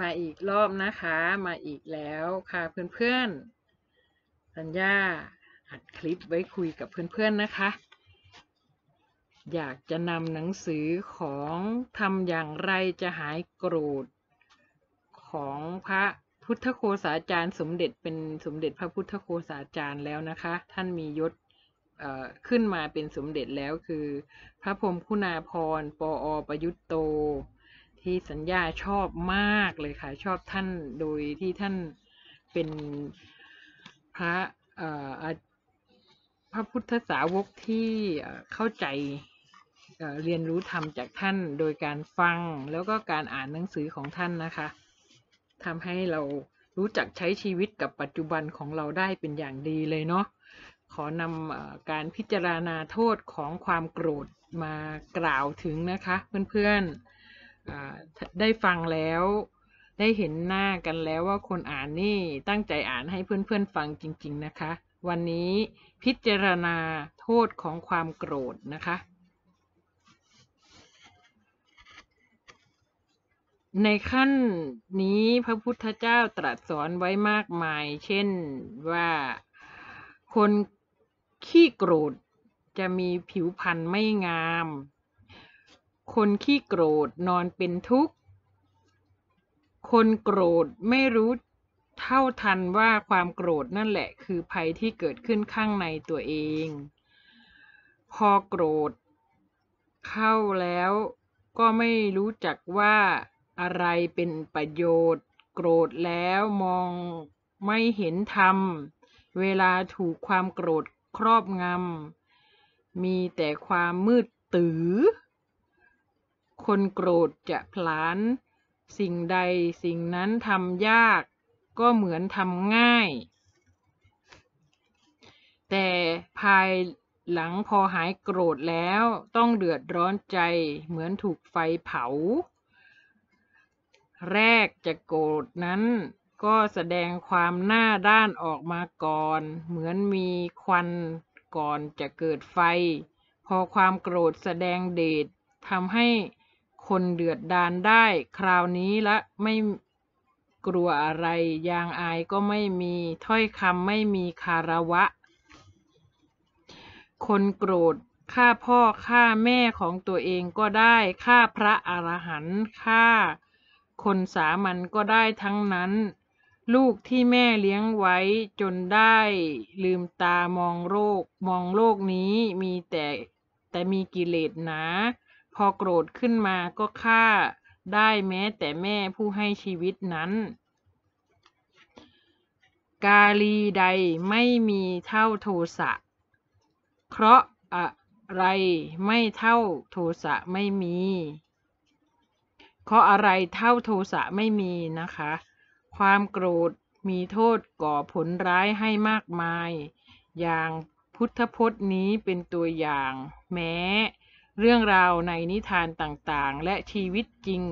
มาอีกรอบนะคะมาอีกแล้วค่ะเพื่อนๆสัญญาอัดคลิปไว้คุยกับเพื่อนๆนะคะ อยากจะนำหนังสือของทำอย่างไรจะหายโกรธ ของพระพุทธโคสาจารย์ สมเด็จเป็นสมเด็จพระพุทธโคสาจารย์แล้วนะคะ ท่านมียศขึ้นมาเป็นสมเด็จแล้วคือ พระพรมคุณาพรปออประยุตโตที่สัญญาชอบมากเลยค่ะ ชอบท่านโดยที่ท่านเป็นพระพระพุทธสาวกที่เข้าใจเรียนรู้ธรรมจากท่านโดยการฟังแล้วก็การอ่านหนังสือของท่านนะคะทำให้เรารู้จักใช้ชีวิตกับปัจจุบันของเราได้เป็นอย่างดีเลยเนาะขอนำการพิจารณาโทษของความโกรธมากล่าวถึงนะคะเพื่อนๆได้ฟังแล้วได้เห็นหน้ากันแล้วว่าคนอ่านนี่ตั้งใจอ่านให้เพื่อนๆฟังจริงๆนะคะ วันนี้พิจารณาโทษของความโกรธนะคะ ในขั้นนี้พระพุทธเจ้าตรัสสอนไว้มากมายเช่นว่าคนขี้โกรธจะมีผิวพรรณไม่งามคนขี้โกรธนอนเป็นทุกข์ คนโกรธไม่รู้เท่าทันว่าความโกรธนั่นแหละคือภัยที่เกิดขึ้นข้างในตัวเอง พอโกรธ เข้าแล้วก็ไม่รู้จักว่าอะไรเป็นประโยชน์ โกรธแล้วมองไม่เห็นธรรมเวลาถูกความโกรธครอบงำมีแต่ความมืดตื้อคนโกรธจะผลานสิ่งใดสิ่งนั้นทำยากก็เหมือนทำง่าย แต่ภายหลังพอหายโกรธแล้วต้องเดือดร้อนใจเหมือนถูกไฟเผา แรกจะโกรธนั้นก็แสดงความหน้าด้านออกมาก่อน เหมือนมีควันก่อนจะเกิดไฟ พอความโกรธแสดงเดชทำให้คนเดือดดาลได้คราวนี้ละไม่กลัวอะไรยางอายก็ไม่มีถ้อยคำไม่มีคารวะ คนโกรธฆ่าพ่อฆ่าแม่ของตัวเองก็ได้ฆ่าพระอรหันต์ฆ่า คนสามัญก็ได้ทั้งนั้น ลูกที่แม่เลี้ยงไว้จนได้ลืมตามองโลกมองโลกนี้มีแต่แต่มีกิเลสหนาะพอโกรธขึ้นมาก็ฆ่าได้แม้แต่แม่ผู้ให้ชีวิตนั้น กาลีใดไม่มีเท่าโทสะเคราะ อะไรไม่เท่าโทสะไม่มีเคราะอะไรเท่าโทสะไม่มีนะคะ ความโกรธมีโทษก่อผลร้ายให้มากมาย อย่างพุทธพจน์นี้เป็นตัวอย่างแม้เรื่องราวในนิทานต่างๆ และชีวิตจริง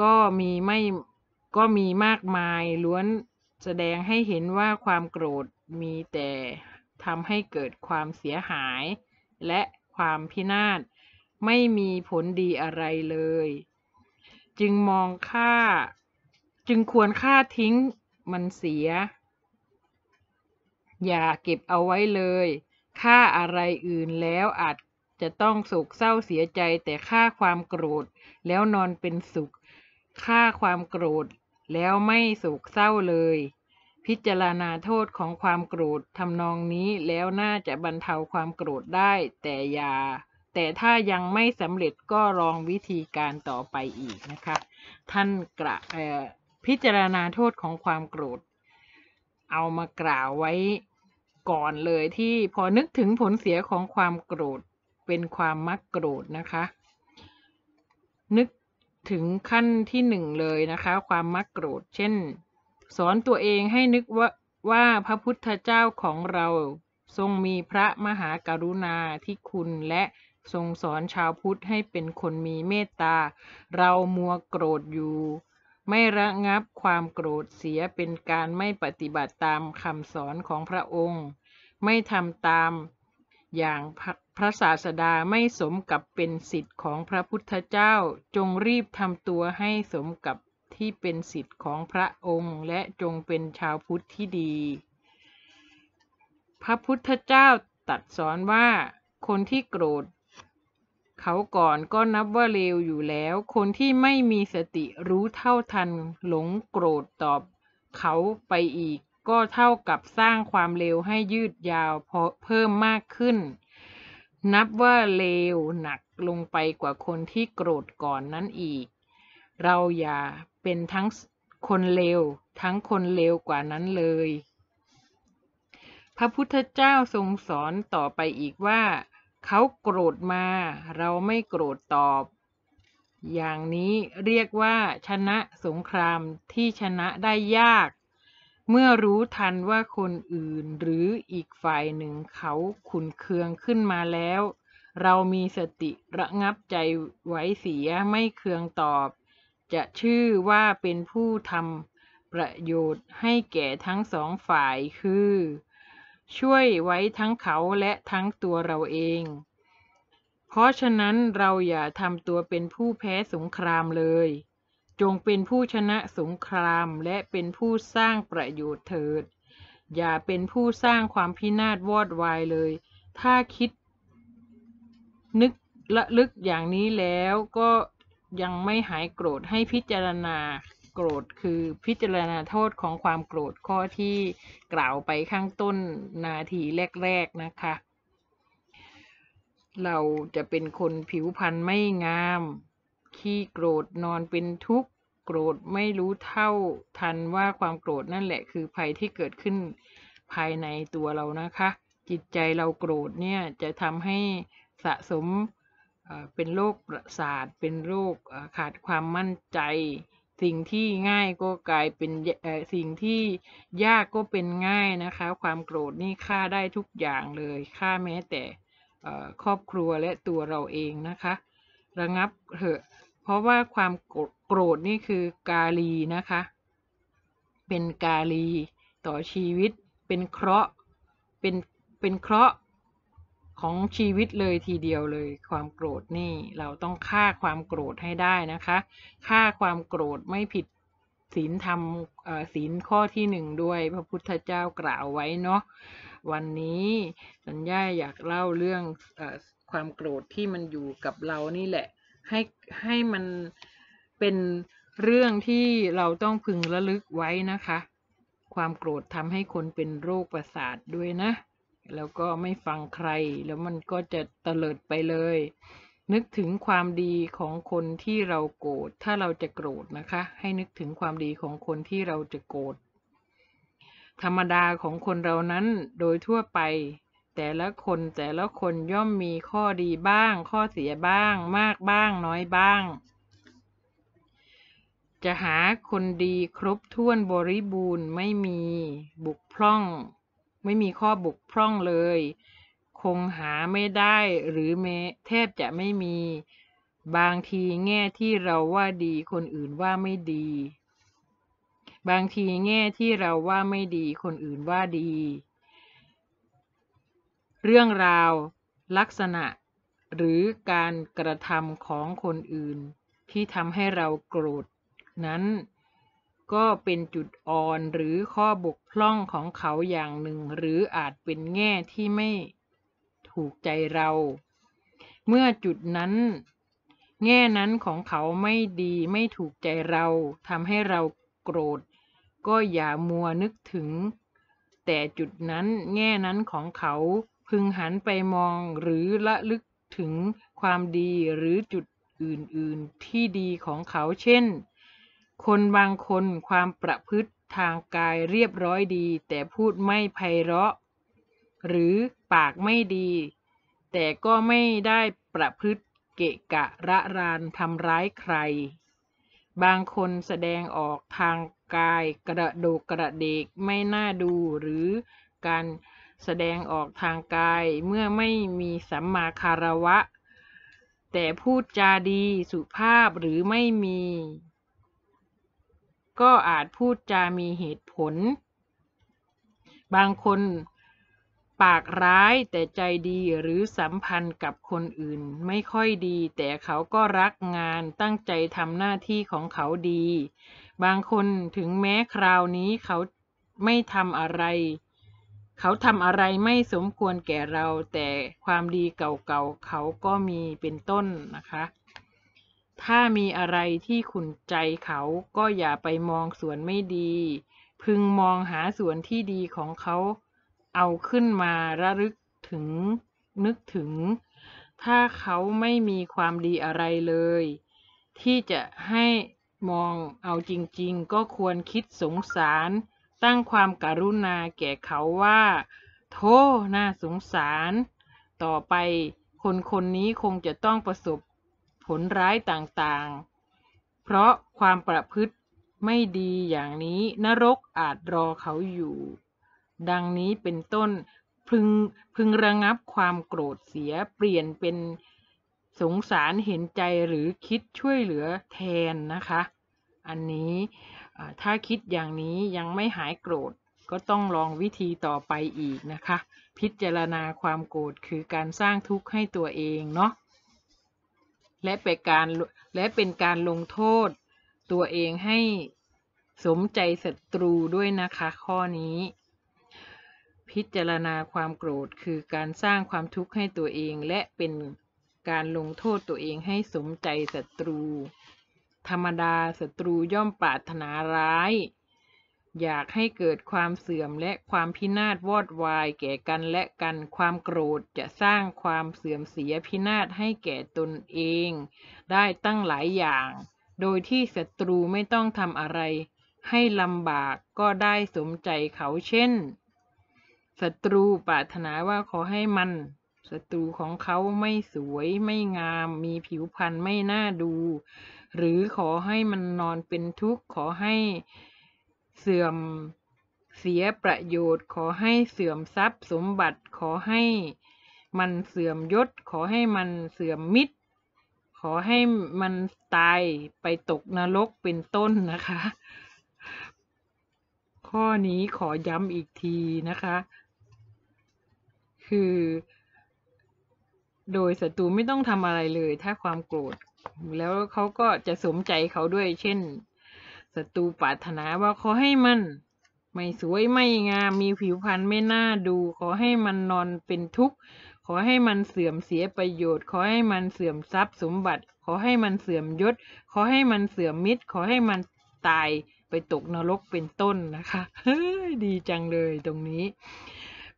ก็มีไม่ก็มีมากมายล้วนแสดงให้เห็นว่าความโกรธมีแต่ทำให้เกิดความเสียหายและความพินาศไม่มีผลดีอะไรเลย จึงมองค่า จึงควรค่าทิ้งมันเสีย อย่าเก็บเอาไว้เลย ค่าอะไรอื่นแล้วอาจจะต้องโศกเศร้าเสียใจแต่ฆ่าความโกรธ แล้วนอนเป็นสุขฆ่าความโกรธ แล้วไม่โศกเศร้าเลย พิจารณาโทษของความโกรธทำนองนี้แล้วน่าจะบรรเทาความโกรธได้ แต่อย่าแต่ถ้ายังไม่สำเร็จก็ลองวิธีการต่อไปอีกนะคะท่านกระพิจารณาโทษของความโกรธ เอามากล่าวไว้ก่อนเลยที่พอนึกถึงผลเสียของความโกรธเป็นความมักโกรธนะคะ นึกถึงขั้นที่หนึ่งเลยนะคะความมักโกรธ เช่น สอนตัวเองให้นึกว่าว่าพระพุทธเจ้าของเราทรงมีพระมหากรุณาที่คุณและทรงสอนชาวพุทธให้เป็นคนมีเมตตา เรามัวโกรธอยู่ ไม่ระงับความโกรธเสียเป็นการไม่ปฏิบัติตามคำสอนของพระองค์ ไม่ทำตามอย่างพระศาสดาไม่สมกับเป็นสิทธิ์ของพระพุทธเจ้า จงรีบทำตัวให้สมกับที่เป็นสิทธิ์ของพระองค์ และจงเป็นชาวพุทธที่ดี พระพุทธเจ้าตัดสอนว่า คนที่โกรธ เขาก่อนก็นับว่าเลวอยู่แล้ว คนที่ไม่มีสติรู้เท่าทันหลงโกรธตอบ เขาไปอีกก็เท่ากับสร้างความเลวให้ยืดยาวเพิ่มมากขึ้นนับว่าเลวหนักลงไปกว่าคนที่โกรธก่อนนั้นอีก เราอย่าเป็นทั้งคนเลวทั้งคนเลวกว่านั้นเลย พระพุทธเจ้าทรงสอนต่อไปอีกว่า เขาโกรธมาเราไม่โกรธตอบ อย่างนี้เรียกว่าชนะสงครามที่ชนะได้ยากเมื่อรู้ทันว่าคนอื่นหรืออีกฝ่ายหนึ่งเขาขุนเคืองขึ้นมาแล้ว เรามีสติระงับใจไว้เสียไม่เคืองตอบ จะชื่อว่าเป็นผู้ทำประโยชน์ให้แก่ทั้งสองฝ่ายคือ ช่วยไว้ทั้งเขาและทั้งตัวเราเอง เพราะฉะนั้นเราอย่าทำตัวเป็นผู้แพ้สงครามเลยจงเป็นผู้ชนะสงครามและเป็นผู้สร้างประโยชน์เถิด อย่าเป็นผู้สร้างความพินาศวอดวายเลย ถ้าคิดนึกละลึกอย่างนี้แล้วก็ยังไม่หายโกรธให้พิจารณาโกรธคือพิจารณาโทษของความโกรธข้อที่กล่าวไปข้างต้นนาทีแรก ๆนะคะ เราจะเป็นคนผิวพรรณไม่งามขี้โกรธนอนเป็นทุกข์โกรธไม่รู้เท่าทันว่าความโกรธนั่นแหละคือภัยที่เกิดขึ้นภายในตัวเรานะคะ จิตใจเราโกรธเนี่ยจะทำให้สะสมเป็นโรคประสาทเป็นโรคขาดความมั่นใจ สิ่งที่ง่ายก็กลายเป็นสิ่งที่ยากก็เป็นง่ายนะคะ ความโกรธนี่ฆ่าได้ทุกอย่างเลยฆ่าแม้แต่ครอบครัวและตัวเราเองนะคะ ระงับเถอะเพราะว่าความโกรธนี่คือกาลีนะคะ เป็นกาลีต่อชีวิตเป็นเคราะห์เป็นเป็นเคราะห์ของชีวิตเลยทีเดียวเลย ความโกรธนี่ เราต้องฆ่าความโกรธให้ได้นะคะฆ่าความโกรธไม่ผิดศีลธรรมศีลข้อที่หนึ่งด้วย พระพุทธเจ้ากล่าวไว้เนาะวันนี้สัญญาอยากเล่าเรื่องอความโกรธที่มันอยู่กับเรานี่แหละให้ให้มันเป็นเรื่องที่เราต้องพึงระลึกไว้นะคะ ความโกรธทำให้คนเป็นโรคประสาทด้วยนะ แล้วก็ไม่ฟังใคร แล้วมันก็จะเตลิดไปเลย นึกถึงความดีของคนที่เราโกรธ ถ้าเราจะโกรธนะคะ ให้นึกถึงความดีของคนที่เราจะโกรธธรรมดาของคนเรานั้นโดยทั่วไปแต่ละคนแต่ละคนย่อมมีข้อดีบ้าง ข้อเสียบ้างมากบ้างน้อยบ้าง จะหาคนดีครบถ้วนบริบูรณ์ไม่มีบุกพร่อง ไม่มีข้อบุกพร่องเลย คงหาไม่ได้หรือแม้แทบจะไม่มี บางทีแง่ที่เราว่าดีคนอื่นว่าไม่ดี บางทีแง่ที่เราว่าไม่ดีคนอื่นว่าดีเรื่องราวลักษณะหรือการกระทำของคนอื่น ที่ทำให้เราโกรธ นั้น ก็เป็นจุดอ่อนหรือข้อบกพร่องของเขาอย่างหนึ่ง หรืออาจเป็นแง่ที่ไม่ถูกใจเรา เมื่อจุดนั้น แง่นั้นของเขาไม่ดีไม่ถูกใจเราทำให้เราโกรธ ก็อย่ามัวนึกถึง แต่จุดนั้นแง่นั้นของเขาพึงหันไปมองหรือละลึกถึงความดีหรือจุดอื่น ๆ ที่ดีของเขา เช่น คนบางคนความประพฤติทางกายเรียบร้อยดีแต่พูดไม่ไพเราะ หรือปากไม่ดี แต่ก็ไม่ได้ประพฤติเกะกะระรานทำร้ายใคร บางคนแสดงออกทางกายกระโดกกระเดกไม่น่าดูหรือการแสดงออกทางกายเมื่อไม่มีสัมมาคารวะ แต่พูดจาดีสุภาพหรือไม่มี ก็อาจพูดจามีเหตุผล บางคนปากร้ายแต่ใจดีหรือสัมพันธ์กับคนอื่น ไม่ค่อยดี แต่เขาก็รักงานตั้งใจทำหน้าที่ของเขาดี บางคนถึงแม้คราวนี้เขาไม่ทำอะไรเขาทำอะไรไม่สมควรแก่เรา แต่ความดีเก่าๆเขาก็มีเป็นต้นนะคะ ถ้ามีอะไรที่ขุนใจเขาก็อย่าไปมองส่วนไม่ดี พึงมองหาส่วนที่ดีของเขาเอาขึ้นมาระลึกถึงนึกถึง ถ้าเขาไม่มีความดีอะไรเลยที่จะให้มองเอาจริงๆ ก็ควรคิดสงสารตั้งความการุณาแก่เขาว่าโธ่น่าสงสาร ต่อไปคนคนนี้คงจะต้องประสบผลร้ายต่างๆ เพราะความประพฤติไม่ดีอย่างนี้นรกอาจรอเขาอยู่ ดังนี้เป็นต้นพึงพึงระงับความโกรธเสียเปลี่ยนเป็นสงสารเห็นใจหรือคิดช่วยเหลือแทนนะคะ อันนี้ถ้าคิดอย่างนี้ยังไม่หายโกรธก็ต้องลองวิธีต่อไปอีกนะคะพิจารณาความโกรธคือการสร้างทุกข์ให้ตัวเองเนาะและเป็นการและเป็นการลงโทษตัวเองให้สมใจศัตรูด้วยนะคะ ข้อนี้ พิจารณาความโกรธคือการสร้างความทุกข์ให้ตัวเอง และเป็นการลงโทษตัวเองให้สมใจศัตรูธรรมดาศัตรูย่อมปรารถนาร้าย อยากให้เกิดความเสื่อมและความพินาศวอดวายแก่กันและกันความโกรธจะสร้างความเสื่อมเสียพินาศให้แก่ตนเอง ได้ตั้งหลายอย่าง โดยที่ศัตรูไม่ต้องทำอะไร ให้ลำบากก็ได้สมใจเขาเช่นศัตรูปรารถนาว่าขอให้มันศัตรูของเขาไม่สวยไม่งาม มีผิวพรรณไม่น่าดูหรือขอให้มันนอนเป็นทุกข์ ขอให้เสื่อมเสียประโยชน์ ขอให้เสื่อมทรัพย์สมบัติ ขอให้มันเสื่อมยศ ขอให้มันเสื่อมมิตร ขอให้มันตายไปตกนรกเป็นต้นนะคะ ข้อนี้ขอย้ำอีกทีนะคะ คือ โดยศัตรูไม่ต้องทำอะไรเลยถ้าความโกรธแล้วเขาก็จะสมใจเขาด้วย เช่นศัตรูปรารถนาว่าขอให้มันไม่สวยไม่งามมีผิวพรรณไม่น่าดู ขอให้มันนอนเป็นทุกข์ขอให้มันเสื่อมเสียประโยชน์ ขอให้มันเสื่อมทรัพย์สมบัติ ขอให้มันเสื่อมยศ ขอให้มันเสื่อมมิตร ขอให้มันตายไปตกนรกเป็นต้นนะคะเฮ้ดีจังเลยตรงนี้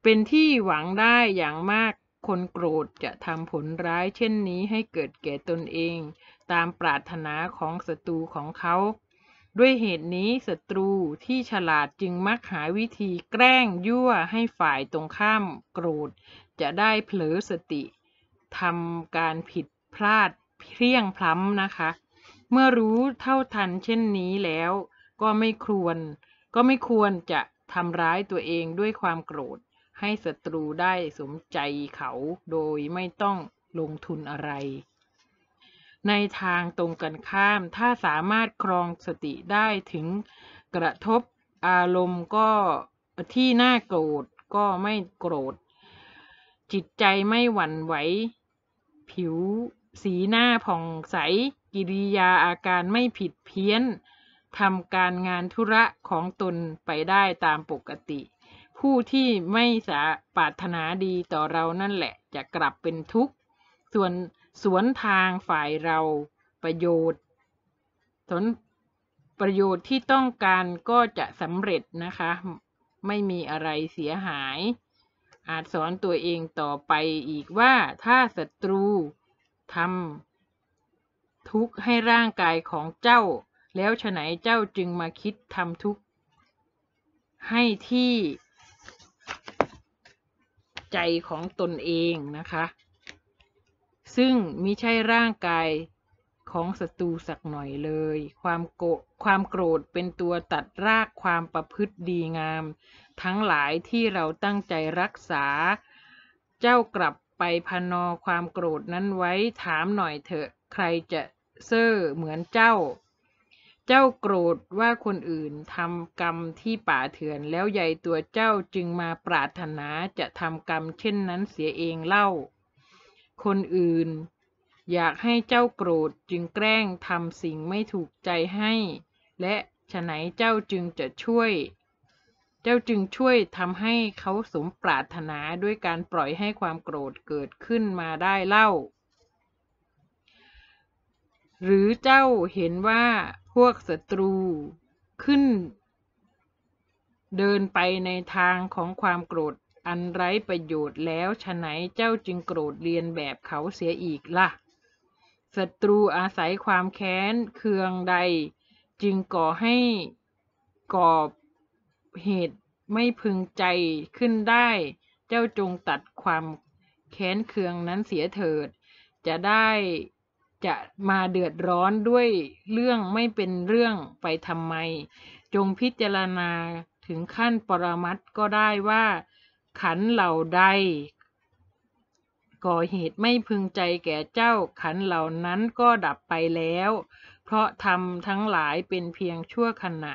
เป็นที่หวังได้อย่างมากคนโกรธจะทำผลร้ายเช่นนี้ให้เกิดแก่ตนเองตามปรารถนาของศัตรูของเขา ด้วยเหตุนี้ศัตรูที่ฉลาดจึงมักหาวิธีแกล้งยั่วให้ฝ่ายตรงข้ามโกรธ จะได้เผลอสติทำการผิดพลาดเพี้ยงพล้ำนะคะ เมื่อรู้เท่าทันเช่นนี้แล้วก็ไม่ควร ก็ไม่ควรจะทำร้ายตัวเองด้วยความโกรธให้ศัตรูได้สมใจเขาโดยไม่ต้องลงทุนอะไร ในทางตรงกันข้ามถ้าสามารถครองสติได้ถึงกระทบอารมณ์ก็ที่น่าโกรธก็ไม่โกรธ จิตใจไม่หวั่นไหวผิวสีหน้าผ่องใส กิริยาอาการไม่ผิดเพี้ยนทำการงานธุระของตนไปได้ตามปกติผู้ที่ไม่สาปรารถนาดีต่อเรานั่นแหละจะกลับเป็นทุกข์ ส่วนสวนทางฝ่ายเราประโยชน์ผลประโยชน์ที่ต้องการก็จะสำเร็จนะคะ ไม่มีอะไรเสียหาย อาจสอนตัวเองต่อไปอีกว่าถ้าศัตรูทำทุกข์ให้ร่างกายของเจ้า แล้วฉไหนเจ้าจึงมาคิดทำทุกข์ให้ที่ใจของตนเองนะคะ ซึ่งมิใช่ร่างกายของศัตรูสักหน่อยเลยความโกรความโกรธเป็นตัวตัดรากความประพฤติดีงาม ทั้งหลายที่เราตั้งใจรักษา เจ้ากลับไปพนอความโกรธนั้นไว้ ถามหน่อยเถอะ ใครจะเซ่อเหมือนเจ้าเจ้าโกรธว่าคนอื่นทำกรรมที่ป่าเถื่อนแล้วใหญ่ตัวเจ้าจึงมาปรารถนาจะทำกรรมเช่นนั้นเสียเองเล่า คนอื่น อยากให้เจ้าโกรธจึงแกล้งทำสิ่งไม่ถูกใจให้ และฉะไหนเจ้าจึงจะช่วย เจ้าจึงช่วยทำให้เขาสมปรารถนาด้วยการปล่อยให้ความโกรธเกิดขึ้นมาได้เล่า หรือเจ้าเห็นว่าวกศัตรูขึ้น เดินไปในทางของความโกรธอันไร้ประโยชน์แล้วฉะไหนเจ้าจึงโกรธเรียนแบบเขาเสียอีกละ่ะศัตรูอาศัยความแค้น เคืองใดจึงก่อให้ก่อเหตุไม่พึงใจขึ้นได้ เจ้าจงตัดความแค้นเคืองนั้นเสียเถิดจะได้จะมาเดือดร้อนด้วยเรื่องไม่เป็นเรื่องไปทำไม จงพิจารณาถึงขั้นปรมัตก็ได้ว่า ขันเหล่าใดก่อเหตุไม่พึงใจแก่เจ้าขันเหล่านั้นก็ดับไปแล้ว เพราะทำทั้งหลายเป็นเพียงชั่วขณะ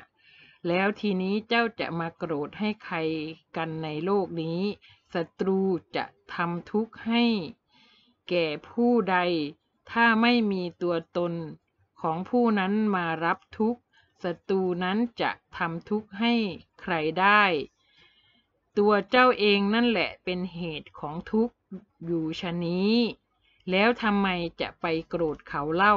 แล้วทีนี้เจ้าจะมาโกรธให้ใครกันในโลกนี้ศัตรูจะทำทุกข์ให้ แก่ผู้ใดถ้าไม่มีตัวตนของผู้นั้นมารับทุกข์ ศัตรูนั้นจะทำทุกข์ให้ใครได้ ตัวเจ้าเองนั่นแหละเป็นเหตุของทุกข์อยู่ชะนี้ แล้วทำไมจะไปโกรธเขาเล่า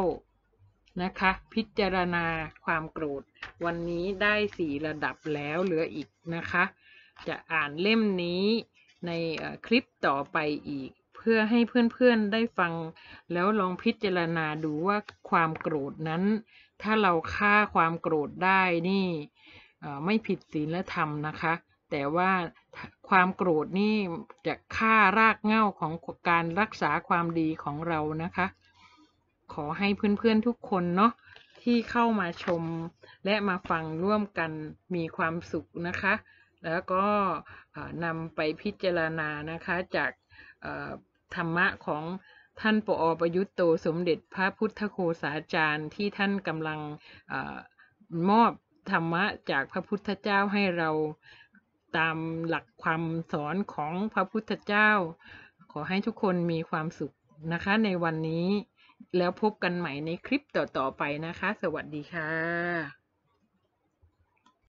นะคะ พิจารณาความโกรธ วันนี้ได้สี่ระดับแล้วเหลืออีกนะคะ จะอ่านเล่มนี้ในคลิปต่อไปอีกพื่อให้เพื่อนๆได้ฟังแล้วลองพิจารณาดูว่าความโกรธนั้น ถ้าเราฆ่าความโกรธได้นี่ ไม่ผิดศีลและธรรมนะคะ แต่ว่าความโกรธนี่จะฆ่ารากเหง้าของการรักษาความดีของเรานะคะ ขอให้เพื่อน ๆทุกคนเนาะที่เข้ามาชมและมาฟังร่วมกันมีความสุขนะคะ แล้วก็นำไปพิจารณานะคะจากธรรมะของท่านปอประยุตโตสมเด็จพระพุทธโคสาจารย์ที่ท่านกำลังอมอบธรรมะจากพระพุทธเจ้าให้เราตามหลักความสอนของพระพุทธเจ้า ขอให้ทุกคนมีความสุขนะคะ ในวันนี้แล้วพบกันใหม่ในคลิปต่อๆไปนะคะ สวัสดีค่ะ